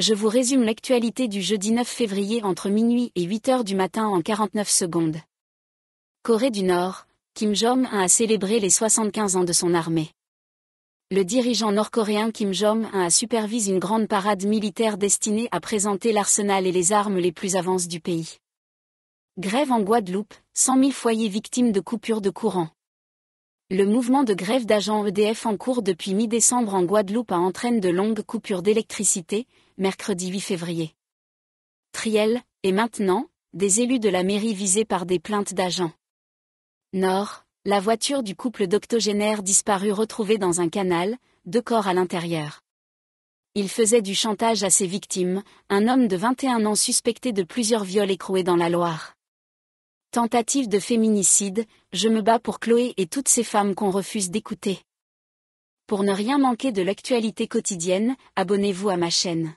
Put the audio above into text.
je vous résume l'actualité du jeudi 9 février entre minuit et 8 heures du matin en 49 secondes. Corée du Nord, Kim Jong-un a célébré les 75 ans de son armée. Le dirigeant nord-coréen Kim Jong-un a supervise une grande parade militaire destinée à présenter l'arsenal et les armes les plus avancées du pays. Grève en Guadeloupe, 100 000 foyers victimes de coupures de courant. Le mouvement de grève d'agents EDF en cours depuis mi-décembre en Guadeloupe a entraîne de longues coupures d'électricité, mercredi 8 février. Triel, et maintenant, des élus de la mairie visés par des plaintes d'agents. Nord, la voiture du couple d'octogénaires disparut retrouvée dans un canal, deux corps à l'intérieur. Il faisait du chantage à ses victimes, un homme de 21 ans suspecté de plusieurs viols écroués dans la Loire. Tentative de féminicide, je me bats pour Chloé et toutes ces femmes qu'on refuse d'écouter. Pour ne rien manquer de l'actualité quotidienne, abonnez-vous à ma chaîne.